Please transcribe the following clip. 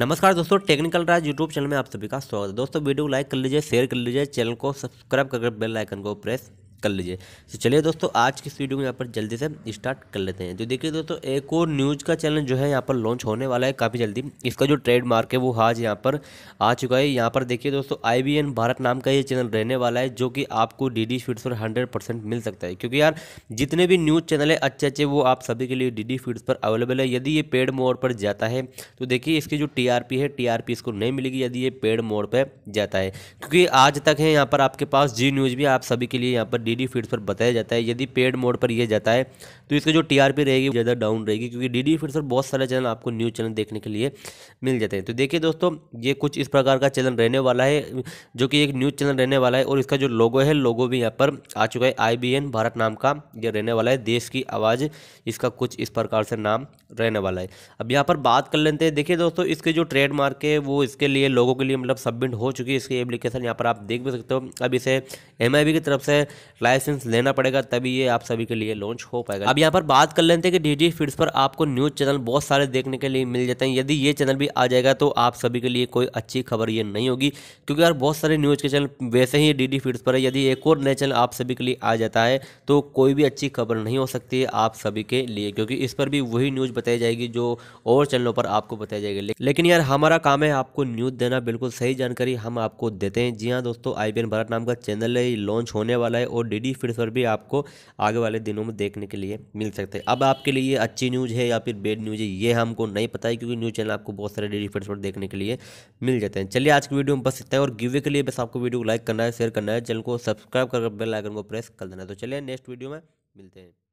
नमस्कार दोस्तों टेक्निकल राज YouTube channel में आप सभी का स्वागत है दोस्तों वीडियो को लाइक कर लीजिए शेयर कर लीजिए चैनल को सब्सक्राइब करके बेल आइकन को प्रेस कर लीजिए तो चलिए दोस्तों आज की वीडियो में यहाँ पर जल्दी से स्टार्ट कर लेते हैं तो देखिए दोस्तों एक और न्यूज़ का चैनल जो है यहाँ पर लॉन्च होने वाला है काफ़ी जल्दी इसका जो ट्रेडमार्क है वो आज यहाँ पर आ चुका है यहाँ पर देखिए दोस्तों आई भारत नाम का ये चैनल रहने वाला है जो कि आपको डी डी फीड्स पर हंड्रेड मिल सकता है क्योंकि यार जितने भी न्यूज़ चैनल है अच्छे अच्छे वो आप सभी के लिए डी डी फीड्स पर अवेलेबल है यदि ये पेड मोड पर जाता है तो देखिए इसकी जो टी है टी इसको नहीं मिलेगी यदि ये पेड मोड पर जाता है क्योंकि आज तक है यहाँ पर आपके पास जी न्यूज़ भी आप सभी के लिए यहाँ पर डीडी फीड्स पर बताया जाता है यदि पेड मोड पर यह जाता है तो इसका जो टीआरपी रहेगी ज़्यादा डाउन रहेगी क्योंकि डीडी फीड्स पर बहुत सारे चैनल आपको न्यूज़ चैनल देखने के लिए मिल जाते हैं तो देखिए दोस्तों ये कुछ इस प्रकार का चैनल रहने वाला है जो कि एक न्यूज़ चैनल रहने वाला है और इसका जो लोगो है लोगो भी यहाँ पर आ चुका है आई भारत नाम का यह रहने वाला है देश की आवाज़ इसका कुछ इस प्रकार से नाम रहने वाला है अब यहाँ पर बात कर लेते हैं देखिए दोस्तों इसके जो ट्रेडमार्क है वो इसके लिए लोगों के लिए मतलब सबमिट हो चुकी है इसकी एप्लीकेशन यहाँ पर आप देख भी सकते हो अब इसे एम की तरफ से लाइसेंस लेना पड़ेगा तभी ये आप सभी के लिए लॉन्च हो पाएगा अब यहाँ पर बात कर लेते हैं कि डी फीड्स पर आपको न्यूज़ चैनल बहुत सारे देखने के लिए मिल जाते हैं यदि ये चैनल भी आ जाएगा तो आप सभी के लिए कोई अच्छी खबर ये नहीं होगी क्योंकि यार बहुत सारे न्यूज़ के चैनल वैसे ही डी फीड्स पर है यदि एक और नया चैनल आप सभी के लिए आ जाता है तो कोई भी अच्छी खबर नहीं हो सकती है आप सभी के लिए क्योंकि इस पर भी वही न्यूज़ बताई जाएगी जो और चैनलों पर आपको बताई जाएगी लेकिन यार हमारा काम है आपको न्यूज़ देना बिल्कुल सही जानकारी हम आपको देते हैं जी हाँ दोस्तों आई भारत नाम का चैनल है लॉन्च होने वाला है और डी पर भी आपको आगे वाले दिनों में देखने के लिए मिल सकते हैं अब आपके लिए अच्छी न्यूज़ है या फिर बेड न्यूज़ है ये हमको नहीं पता है क्योंकि न्यूज़ चैनल आपको बहुत सारे डी पर देखने के लिए मिल जाते हैं चलिए आज की वीडियो में बस इतना है और गिवे के लिए बस आपको वीडियो को लाइक करना है शेयर करना है चैनल को सब्सक्राइब कर बेल आइकन को प्रेस कर देना है तो चलिए नेक्स्ट वीडियो में मिलते हैं